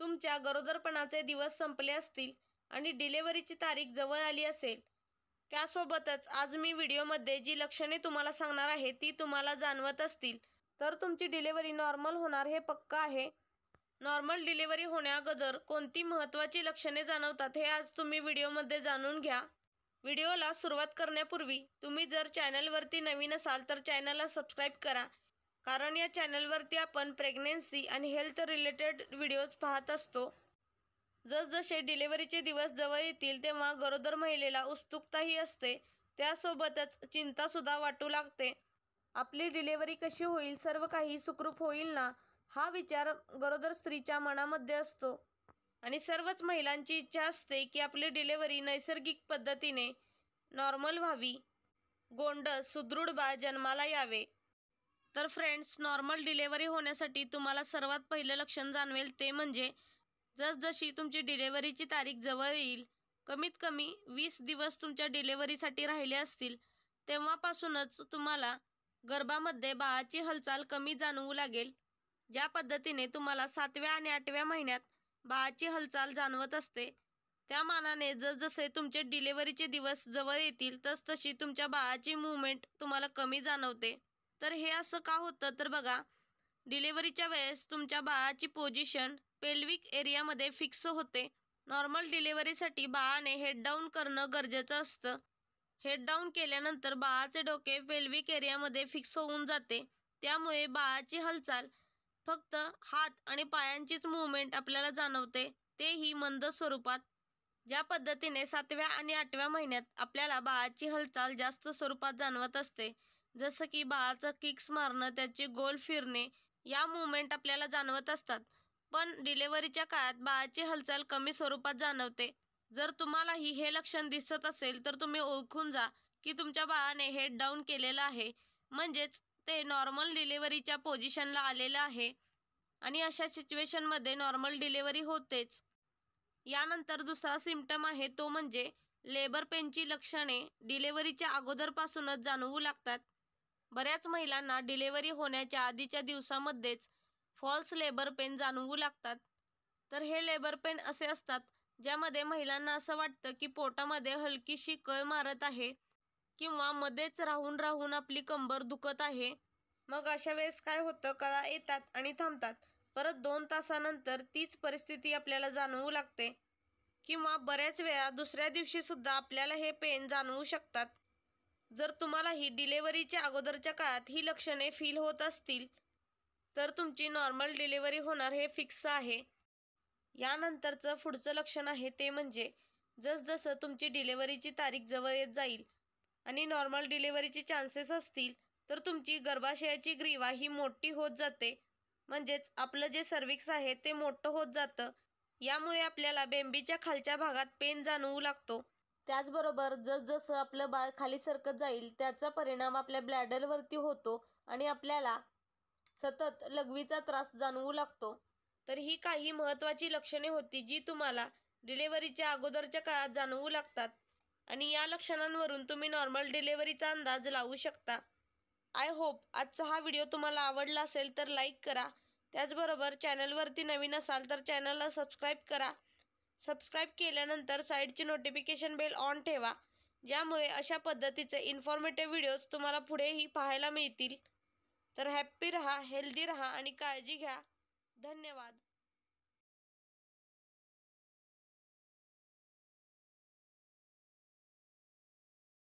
तुमच्या गरोदरपणाचे दिवस संपले असतील आणि डिलेवरीची तारीख जवळ आली असेल त्यासोबतच आज मी व्हिडिओमध्ये जी लक्षणे तुम्हाला सांगणार आहे ती तुम्हाला जाणवत असतील तर तुमची डिलेवरी नॉर्मल होणार हे पक्क आहे नॉर्मल होण्या होण्याअगोदर कोणती महत्त्वाची लक्षणे जाणवतात हे आज तुम्ही व्हिडिओमध्ये जाणून घ्या व्हिडिओला सुरुवात करण्यापूर्वी तुम्ही जर चॅनलवरती नवीन असाल तर चॅनलला सबस्क्राईब करा कारण या चॅनलवरती आपण प्रेग्नेन्सी आणि हेल्थ रिलेटेड व्हिडिओज पाहत असतो जसजसे डिलेवरीचे दिवस जवळ येतील तेव्हा गरोदर महिलेला उत्सुकताही असते त्यासोबतच सुद्धा वाटू लागते आपली डिलेवरी कशी होईल सर्व काही सुखरूप होईल ना हा विचार गरोदर स्त्रीच्या मनामध्ये असतो आणि सर्वच महिलांची इच्छा असते की आपली डिलेवरी नैसर्गिक पद्धतीने नॉर्मल व्हावी गोंड सुदृढ बा जन्माला यावे तर फ्रेंड्स नॉर्मल डिलेवरी होण्यासाठी तुम्हाला सर्वात पहिलं लक्षण जाणवेल ते म्हणजे जसजशी तुमची डिलेवरीची तारीख जवळ येईल कमीत कमी वीस दिवस तुमच्या डिलेवरीसाठी राहिले असतील तेव्हापासूनच तुम्हाला गर्भामध्ये बाळाची हालचाल कमी जाणवू लागेल ज्या पद्धतीने तुम्हाला सातव्या आणि आठव्या महिन्यात बाळाची हालचाल जाणवत असते त्या मानाने जसजसे तुमचे डिलेवरीचे दिवस जवळ येतील तसतशी तुमच्या बाळाची मुवमेंट तुम्हाला कमी जाणवते तर हे असं का होतं तर बघा डिलेवरीच्या वेळेस तुमच्या बाळाची पोझिशन पेल्विक एरियामध्ये फिक्स होते नॉर्मल डिलेवरीसाठी बाळाने हेड डाऊन करणं गरजेचं असतं हेड डाऊन केल्यानंतर बाळाचे डोके पेल्विक एरियामध्ये फिक्स होऊन जाते त्यामुळे बाळाची हालचाल फक्त हात आणि पायांचीच मुवमेंट आपल्याला जाणवते तेही मंद स्वरूपात ज्या पद्धतीने सातव्या आणि आठव्या महिन्यात आपल्याला बाळाची हालचाल जास्त स्वरूपात जाणवत असते जसं की बाळाचं किक्स मारणं त्याचे गोल फिरणे या मुवमेंट आपल्याला जाणवत असतात पण डिलेवरीच्या काळात बाळाची हालचाल कमी स्वरूपात जाणवते जर तुम्हालाही हे लक्षण दिसत असेल तर तुम्ही ओळखून जा की तुमच्या बाळाने हेड डाऊन केलेलं आहे म्हणजेच ते नॉर्मल डिलेवरीच्या पोझिशनला आलेलं आहे आणि अशा सिच्युएशनमध्ये नॉर्मल डिलेवरी होतेच यानंतर दुसरा सिम्पटम आहे तो म्हणजे लेबर पेनची लक्षणे डिलेवरीच्या अगोदरपासूनच जाणवू लागतात बऱ्याच महिलांना डिलेवरी होण्याच्या आधीच्या दिवसामध्येच फॉल्स लेबर पेन जाणवू लागतात तर हे लेबर पेन असे असतात ज्यामध्ये महिलांना असं वाटतं की पोटामध्ये हलकीशी कळ मारत आहे किंवा मध्येच राहून राहून आपली कंबर दुखत आहे मग अशा वेळेस काय होतं कळा येतात आणि थांबतात परत दोन तासानंतर तीच परिस्थिती आपल्याला जाणवू लागते किंवा बऱ्याच वेळा दुसऱ्या दिवशी सुद्धा आपल्याला हे पेन जाणवू शकतात जर तुम्हालाही डिलेवरीच्या अगोदरच्या काळात ही लक्षणे फील होत असतील तर तुमची नॉर्मल डिलेवरी होणार हे फिक्स आहे यानंतरचं पुढचं लक्षण आहे ते म्हणजे जसजसं तुमची डिलेवरीची तारीख जवळ येत जाईल आणि नॉर्मल डिलेवरीचे चान्सेस असतील तर तुमची गर्भाशयाची ग्रीवा ही मोठी होत जाते म्हणजेच आपलं जे सर्विक्स आहे ते मोठं होत जातं यामुळे आपल्याला बेंबीच्या खालच्या भागात पेन जाणवू लागतो त्याचबरोबर जसजसं आपलं बाळ खाली सरकत जाईल त्याचा परिणाम आपल्या ब्लॅडरवरती होतो आणि आपल्याला सतत लघवीचा त्रास जाणवू लागतो तर ही काही महत्त्वाची लक्षणे होती जी तुम्हाला डिलेवरीच्या अगोदरच्या काळात जाणवू लागतात आणि या लक्षणांवरून तुम्ही नॉर्मल डिलेवरीचा अंदाज लावू शकता आय होप आजचा हा व्हिडिओ तुम्हाला आवडला असेल तर लाईक करा त्याचबरोबर चॅनलवरती नवीन असाल तर चॅनलला सबस्क्राईब करा सबस्क्राईब केल्यानंतर साईडची नोटिफिकेशन बेल ऑन ठेवा ज्यामुळे अशा पद्धतीचे इन्फॉर्मेटिव्ह व्हिडिओज तुम्हाला पुढेही पाहायला मिळतील तर हॅप्पी रहा हेल्दी रहा आणि काळजी घ्या धन्यवाद